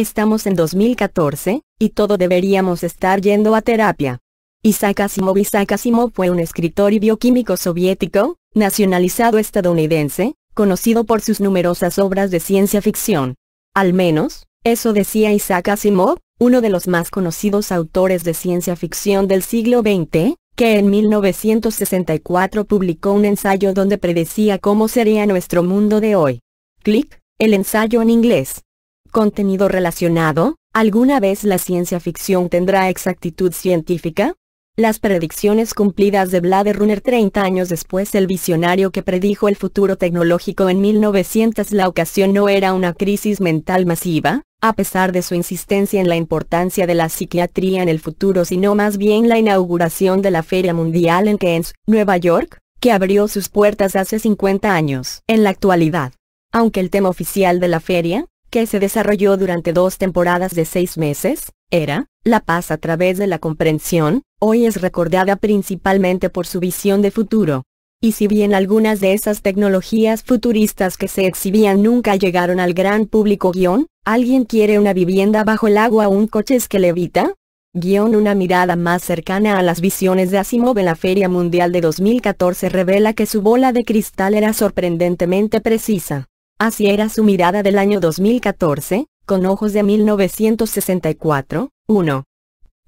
Estamos en 2014, y todo deberíamos estar yendo a terapia. Isaac Asimov Isaac Asimov fue un escritor y bioquímico soviético, nacionalizado estadounidense, conocido por sus numerosas obras de ciencia ficción. Al menos, eso decía Isaac Asimov, uno de los más conocidos autores de ciencia ficción del siglo XX, que en 1964 publicó un ensayo donde predecía cómo sería nuestro mundo de hoy. Click, el ensayo en inglés. Contenido relacionado, ¿alguna vez la ciencia ficción tendrá exactitud científica? Las predicciones cumplidas de Blade Runner 30 años después El visionario que predijo el futuro tecnológico en 1900 La ocasión no era una crisis mental masiva, a pesar de su insistencia en la importancia de la psiquiatría en el futuro sino más bien la inauguración de la Feria Mundial en Keynes, Nueva York, que abrió sus puertas hace 50 años. En la actualidad, aunque el tema oficial de la feria, que se desarrolló durante dos temporadas de seis meses, era, la paz a través de la comprensión, hoy es recordada principalmente por su visión de futuro. Y si bien algunas de esas tecnologías futuristas que se exhibían nunca llegaron al gran público guión, ¿alguien quiere una vivienda bajo el agua o un coche que levita? Guión una mirada más cercana a las visiones de Asimov en la Feria Mundial de 2014 revela que su bola de cristal era sorprendentemente precisa. Así era su mirada del año 2014, con ojos de 1964, 1.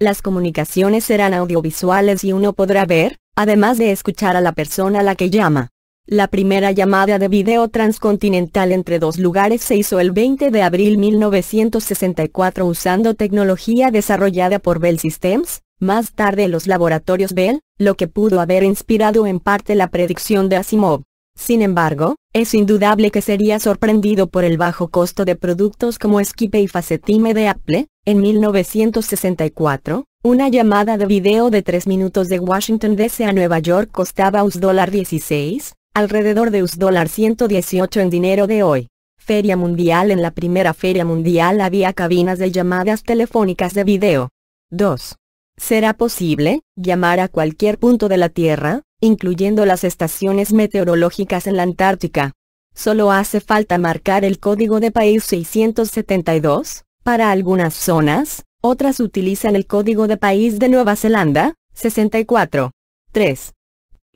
Las comunicaciones serán audiovisuales y uno podrá ver, además de escuchar a la persona a la que llama. La primera llamada de video transcontinental entre dos lugares se hizo el 20 de abril 1964 usando tecnología desarrollada por Bell Systems, más tarde los laboratorios Bell, lo que pudo haber inspirado en parte la predicción de Asimov. Sin embargo, es indudable que sería sorprendido por el bajo costo de productos como Skype y Facetime de Apple. En 1964, una llamada de video de 3 minutos de Washington DC a Nueva York costaba US$16, alrededor de US$118 en dinero de hoy. Feria Mundial En la primera Feria Mundial había cabinas de llamadas telefónicas de video. 2 será posible llamar a cualquier punto de la Tierra, incluyendo las estaciones meteorológicas en la Antártica. Solo hace falta marcar el código de país 672, para algunas zonas, otras utilizan el código de país de Nueva Zelanda, 64.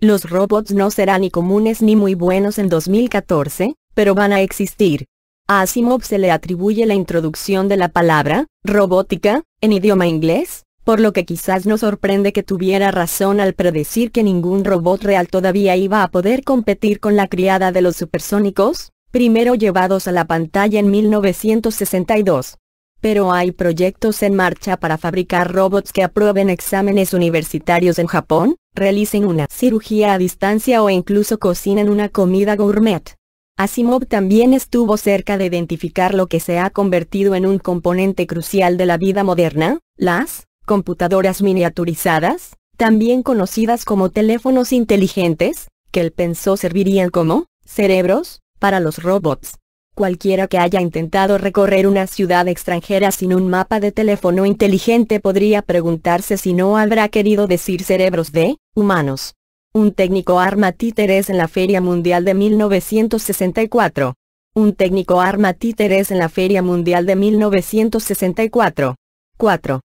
Los robots no serán ni comunes ni muy buenos en 2014, pero van a existir. A Asimov se le atribuye la introducción de la palabra, robótica, en idioma inglés, por lo que quizás nos sorprende que tuviera razón al predecir que ningún robot real todavía iba a poder competir con la criada de los supersónicos, primero llevados a la pantalla en 1962. Pero hay proyectos en marcha para fabricar robots que aprueben exámenes universitarios en Japón, realicen una cirugía a distancia o incluso cocinen una comida gourmet. Asimov también estuvo cerca de identificar lo que se ha convertido en un componente crucial de la vida moderna, las computadoras miniaturizadas, también conocidas como teléfonos inteligentes, que él pensó servirían como cerebros para los robots. Cualquiera que haya intentado recorrer una ciudad extranjera sin un mapa de teléfono inteligente podría preguntarse si no habrá querido decir cerebros de humanos. Un técnico arma títeres en la Feria Mundial de 1964. Un técnico arma títeres en la Feria Mundial de 1964. 4.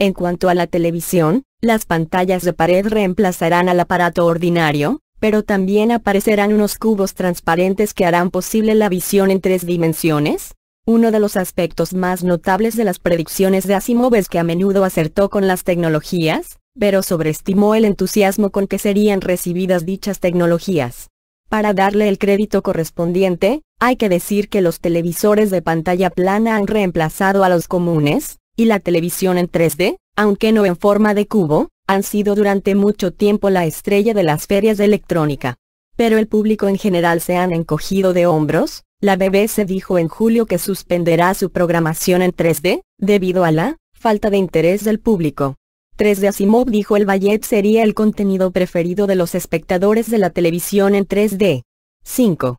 En cuanto a la televisión, las pantallas de pared reemplazarán al aparato ordinario, pero también aparecerán unos cubos transparentes que harán posible la visión en tres dimensiones. Uno de los aspectos más notables de las predicciones de Asimov es que a menudo acertó con las tecnologías, pero sobreestimó el entusiasmo con que serían recibidas dichas tecnologías. Para darle el crédito correspondiente, hay que decir que los televisores de pantalla plana han reemplazado a los comunes, y la televisión en 3D, aunque no en forma de cubo, han sido durante mucho tiempo la estrella de las ferias de electrónica. Pero el público en general se han encogido de hombros, la BBC dijo en julio que suspenderá su programación en 3D, debido a la falta de interés del público. 3D Asimov dijo el ballet sería el contenido preferido de los espectadores de la televisión en 3D. 5.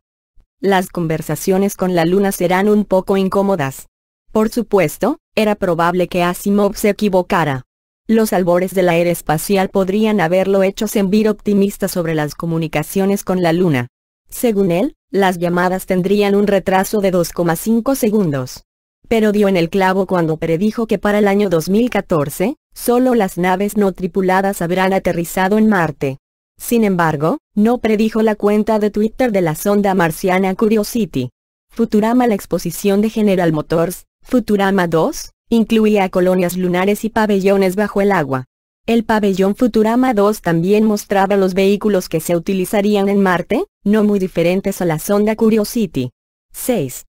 Las conversaciones con la luna serán un poco incómodas. Por supuesto, era probable que Asimov se equivocara. Los albores de la espacial podrían haberlo hecho sentir optimista sobre las comunicaciones con la Luna. Según él, las llamadas tendrían un retraso de 2,5 segundos. Pero dio en el clavo cuando predijo que para el año 2014, solo las naves no tripuladas habrán aterrizado en Marte. Sin embargo, no predijo la cuenta de Twitter de la sonda marciana Curiosity. Futurama La exposición de General Motors, Futurama 2, incluía colonias lunares y pabellones bajo el agua. El pabellón Futurama 2 también mostraba los vehículos que se utilizarían en Marte, no muy diferentes a la sonda Curiosity. 6.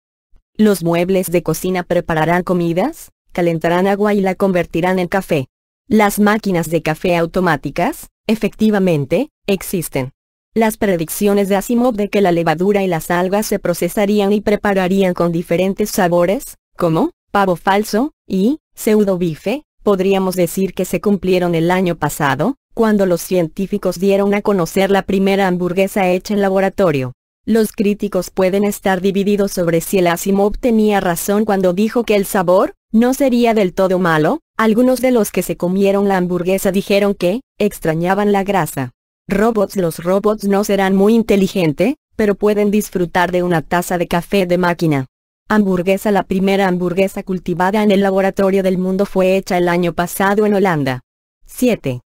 Los muebles de cocina prepararán comidas, calentarán agua y la convertirán en café. Las máquinas de café automáticas, efectivamente, existen. Las predicciones de Asimov de que la levadura y las algas se procesarían y prepararían con diferentes sabores, como pavo falso y pseudo bife, podríamos decir que se cumplieron el año pasado, cuando los científicos dieron a conocer la primera hamburguesa hecha en laboratorio. Los críticos pueden estar divididos sobre si el Asimov tenía razón cuando dijo que el sabor, no sería del todo malo, algunos de los que se comieron la hamburguesa dijeron que, extrañaban la grasa. Robots Los robots no serán muy inteligentes, pero pueden disfrutar de una taza de café de máquina. Hamburguesa La primera hamburguesa cultivada en el laboratorio del mundo fue hecha el año pasado en Holanda. 7.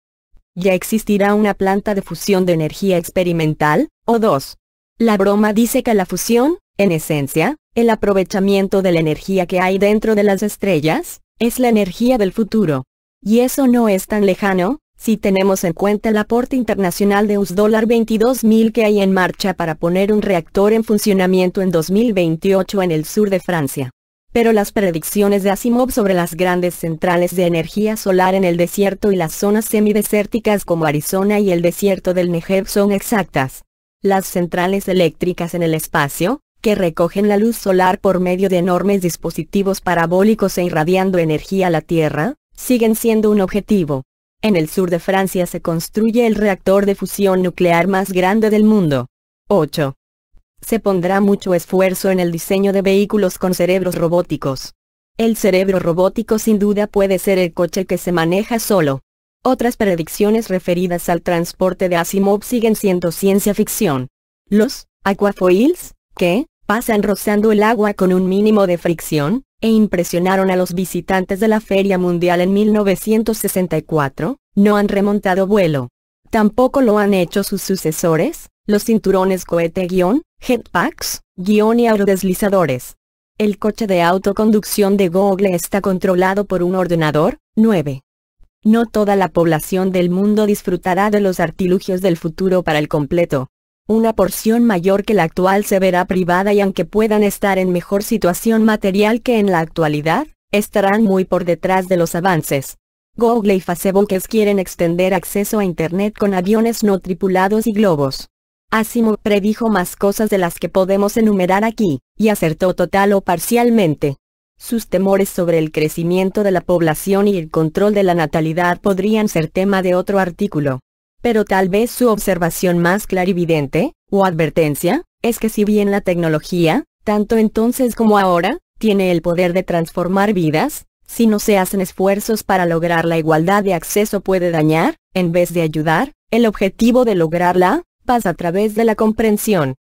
¿Ya existirá una planta de fusión de energía experimental? O 2. La broma dice que la fusión, en esencia, el aprovechamiento de la energía que hay dentro de las estrellas, es la energía del futuro. Y eso no es tan lejano, si tenemos en cuenta el aporte internacional de US 22.000 que hay en marcha para poner un reactor en funcionamiento en 2028 en el sur de Francia. Pero las predicciones de Asimov sobre las grandes centrales de energía solar en el desierto y las zonas semidesérticas como Arizona y el desierto del Negev son exactas. Las centrales eléctricas en el espacio, que recogen la luz solar por medio de enormes dispositivos parabólicos e irradiando energía a la Tierra, siguen siendo un objetivo en el sur de Francia se construye el reactor de fusión nuclear más grande del mundo. 8. Se pondrá mucho esfuerzo en el diseño de vehículos con cerebros robóticos. El cerebro robótico sin duda puede ser el coche que se maneja solo. Otras predicciones referidas al transporte de Asimov siguen siendo ciencia ficción. Los aquafoils, que, pasan rozando el agua con un mínimo de fricción, e impresionaron a los visitantes de la Feria Mundial en 1964, no han remontado vuelo. Tampoco lo han hecho sus sucesores, los cinturones cohete-jetpacks, guión y aerodeslizadores. El coche de autoconducción de Google está controlado por un ordenador. 9. No toda la población del mundo disfrutará de los artilugios del futuro para el completo una porción mayor que la actual se verá privada y aunque puedan estar en mejor situación material que en la actualidad, estarán muy por detrás de los avances. Google y Facebook quieren extender acceso a Internet con aviones no tripulados y globos. Asimov predijo más cosas de las que podemos enumerar aquí, y acertó total o parcialmente. Sus temores sobre el crecimiento de la población y el control de la natalidad podrían ser tema de otro artículo pero tal vez su observación más clarividente, o advertencia, es que si bien la tecnología, tanto entonces como ahora, tiene el poder de transformar vidas, si no se hacen esfuerzos para lograr la igualdad de acceso puede dañar, en vez de ayudar, el objetivo de lograrla, pasa a través de la comprensión,